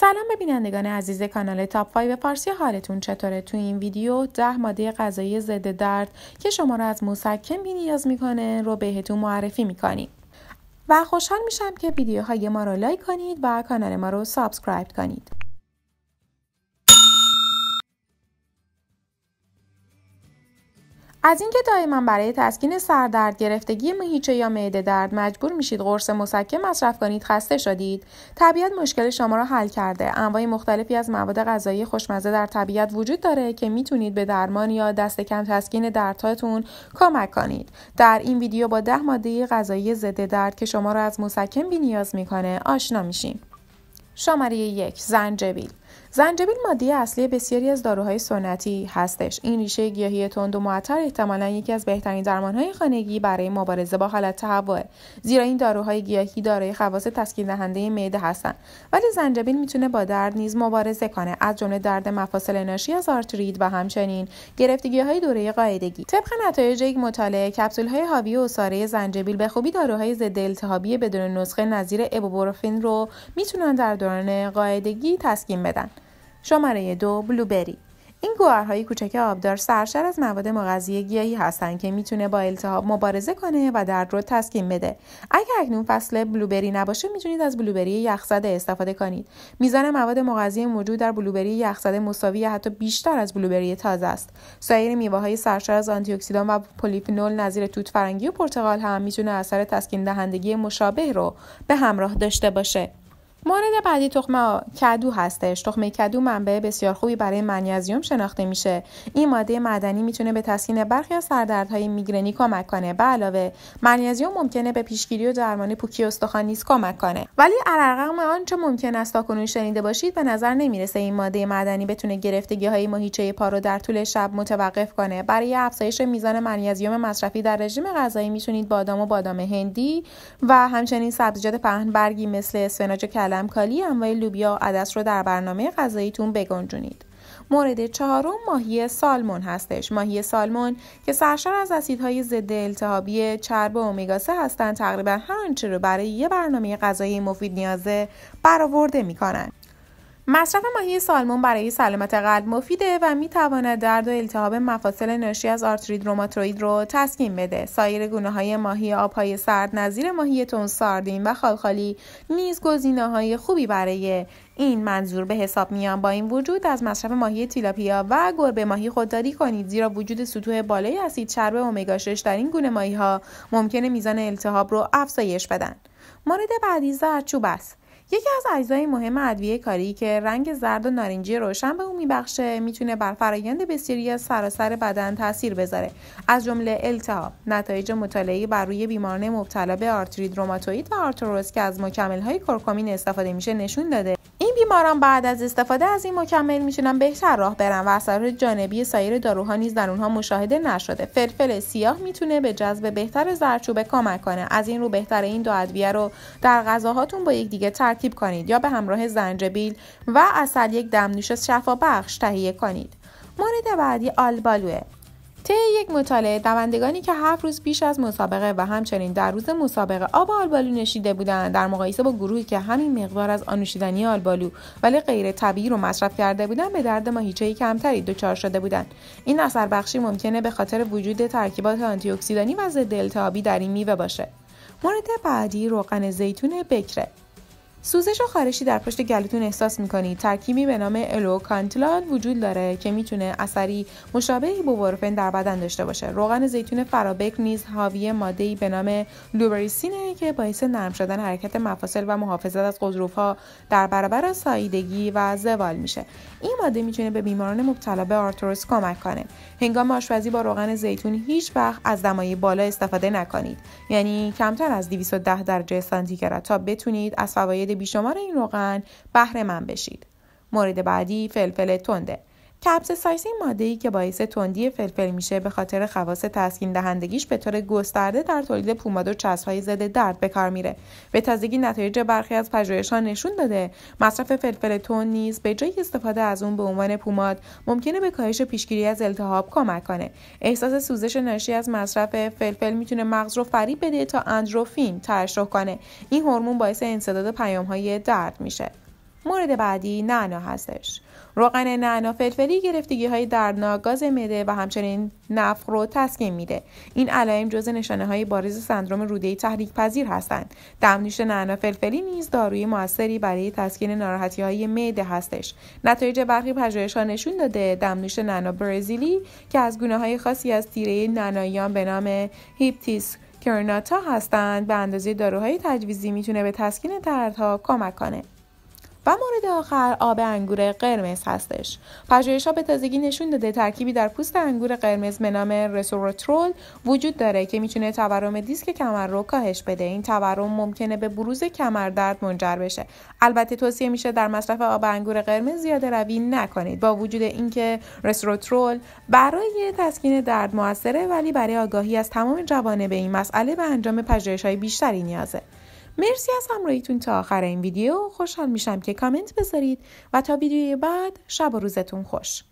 سلام به بینندگان عزیز کانال تاپ 5 فارسی حالتون چطوره تو این ویدیو ده ماده غذایی ضد درد که شما رو از مسکن نیاز میکنه رو بهتون معرفی میکنیم و خوشحال میشم که ویدیوهای ما رو لایک کنید و کانال ما رو سابسکرایب کنید از اینکه دائما برای تسکین سردرد گرفتگی مهیچه یا معده درد مجبور میشید قرص مسکن مصرف کنید خسته شدید طبیعت مشکل شما را حل کرده انواع مختلفی از مواد غذایی خوشمزه در طبیعت وجود داره که میتونید به درمان یا دست کم تسکین دردهاتون کمک کنید در این ویدیو با ده ماده غذایی ضد درد که شما را از مسکن بینیاز میکنه آشنا میشیم شماره یک زنجبیل زنجبیل مادی اصلی بسیاری از داروهای سنتی هستش این ریشه گیاهی تند و معطر احتمالا یکی از بهترین درمانهای خانگی برای مبارزه با حالت تهوع زیرا این داروهای گیاهی دارای خواص تسکین دهنده معده هستند ولی زنجبیل میتونه با درد نیز مبارزه کنه از جمله درد مفاصل ناشی از آرتریت و همچنین های دوره قاعدگی طبق نتایج یک مطالعه های حاوی عصاره زنجبیل به خوبی داروهای ضد التهابی بدون نسخه نظیر ابوبروفین رو میتونن در دوران قاعدگی تسکین بدن شماره دو بلوبری این گوهرهای کوچک آبدار سرشار از مواد مغذی گیاهی هستند که میتونه با التهاب مبارزه کنه و درد رو تسکین بده. اگر اکنون فصل بلوبری نباشه میتونید از بلوبری یخزده استفاده کنید. میزان مواد مغذی موجود در بلوبری یخزده مساوی حتی بیشتر از بلوبری تازه است. سایر میوه‌های سرشار از آنتی اکسیدان و پلیفنول نظیر توت فرنگی و پرتقال هم میتونه اثر تسکین دهندگی مشابه رو به همراه داشته باشه. مورد بعدی تخم کدو هستش تخم کدو منبع بسیار خوبی برای منیزیم شناخته میشه این ماده معدنی میتونه به تسکین برخی از سردردهای میگرنی کمک کنه به علاوه منیزیم ممکنه به پیشگیری و درمان پوکی استخوان نیز کمک کنه ولی علیرغم آنچه ممکن است تاکنون شنیده باشید به نظر نمیرسه این ماده معدنی بتونه گرفتگی های ماهیچه پا رو در طول شب متوقف کنه برای افزایش میزان منیزیم مصرفی در رژیم غذایی میتونید بادام و بادام هندی و همچنین سبزیجات برگی مثل اسفناج کالی انواع لوبیا و عدس رو در برنامه غذاییتون بگنجونید. مورد چهارم ماهی سالمون هستش. ماهی سالمون که سرشار از اسیدهای ضد التهابی چرب و امگا 3 هستند تقریبا هر آنچه رو برای یه برنامه غذایی مفید نیازه برآورده میکنن مصرف ماهی سالمون برای سلامت قلب مفیده و می درد و التهاب مفاصل ناشی از آرترید روماتروید رو تسکین بده. سایر گونه های ماهی آبهای سرد نظیر ماهی تون ساردین و خالخالی نیز گزینه های خوبی برای این منظور به حساب میان با این وجود از مصرف ماهی تیلاپیا و گربه ماهی خودداری کنید زیرا وجود سطوح بالای اسید چرب امگا 6 در این گونه ماهی ها ممکنه میزان التهاب رو افزایش بدن. مورد بعدی زردچوب است. یکی از اجزای مهم ادویه کاری که رنگ زرد و نارنجی روشن به او میبخشه میتونه بر فرایند بسیاری از سراسر بدن تاثیر بذاره از جمله التهاب نتایج مطالعه بر روی بیماران مبتلا به آرتریت روماتوید و آرتروز که از مکملهای کرکومین استفاده میشه نشون داده بیماران بعد از استفاده از این مکمل میتونن بهتر راه برن و اثرات جانبی سایر داروها نیز در اونها مشاهده نشده فلفل سیاه میتونه به جذب بهتر زردچوبه کمک کنه از این رو بهتر این دو ادویه رو در غذاهاتون با یکدیگه ترکیب کنید یا به همراه زنجبیل و اصل یک دمنوش شفابخش تهیه کنید مورد بعدی آلبالوه طی یک مطالعه دوندگانی که هفت روز پیش از مسابقه و همچنین در روز مسابقه آب آلبالو نشیده بودند در مقایسه با گروهی که همین مقدار از آنوشیدنی آلبالو ولی غیر طبیعی رو مصرف کرده بودند به درد ماهیچه کمتری دچار شده بودند این اثر بخشی ممکنه به خاطر وجود ترکیبات اکسیدانی و ضد التهابی در این میوه باشه مورد بعدی روغن زیتون بکره سوزش و خارشی در پشت گلوتون احساس میکنید ترکیبی به نام الوکانتلاد وجود داره که میتونه اثری مشابه وارفین در بدن داشته باشه روغن زیتون فرابک نیز حاوی ماده به نام لوبریسینه که باعث نرم شدن حرکت مفاصل و محافظت از ها در برابر سایدگی و زوال میشه این ماده میتونه به بیماران مبتلا به آرتروس کمک کنه هنگام آشپزی با روغن زیتون هیچ وقت از دمای بالا استفاده نکنید یعنی کمتر از 210 درجه سانتیگراد تا بتونید از فواید بیشمار این روغن بهره من بشید مورد بعدی فلفل تنده کپس ماده ای که باعث تندی فلفل میشه به خاطر خواص تسکین دهندگیش به طور گسترده در تولید پوماد و های ضد درد به کار میره به تازگی نتایج برخی از پژوهشها نشون داده مصرف فلفل تند نیز به جای استفاده از اون به عنوان پوماد ممکنه به کاهش پیشگیری از التهاب کمک کنه احساس سوزش ناشی از مصرف فلفل میتونه مغز رو فریب بده تا اندروفین ترشح کنه این هورمون باعث انسداد پیامهای درد میشه مورد بعدی نعنا هستش روغن نعنا فلفلی گرفتگی های دردناک گاز مده و همچنین نفخ رو تسکین میده این علائم جزء نشانه های بارز سندروم روده تحریک پذیر هستند دمنوش نعنا فلفلی نیز داروی موثری برای تسکین ناراحتی های معده هستش نتایج برخی پژوهش ها نشون داده دمنوش نعنا برزیلی که از گونه های خاصی از تیره نعنایان به نام هیپتیس کرناتا هستند به اندازه داروهای تجویزی میتونه به تسکین دردها کمک کنه و مورد آخر آب انگور قرمز هستش پژوهش ها به تازگی نشون داده ترکیبی در پوست انگور قرمز به نام رسوروترول وجود داره که میتونه تورم دیسک کمر رو کاهش بده این تورم ممکنه به بروز کمر درد منجر بشه البته توصیه میشه در مصرف آب انگور قرمز زیاده روی نکنید با وجود اینکه رسروترول برای تسکین درد موثره ولی برای آگاهی از تمام به این مسئله به انجام پژوهش‌های بیشتری نیازه مرسی از همراهیتون تا آخر این ویدیو خوشحال میشم که کامنت بذارید و تا ویدیوی بعد شب و روزتون خوش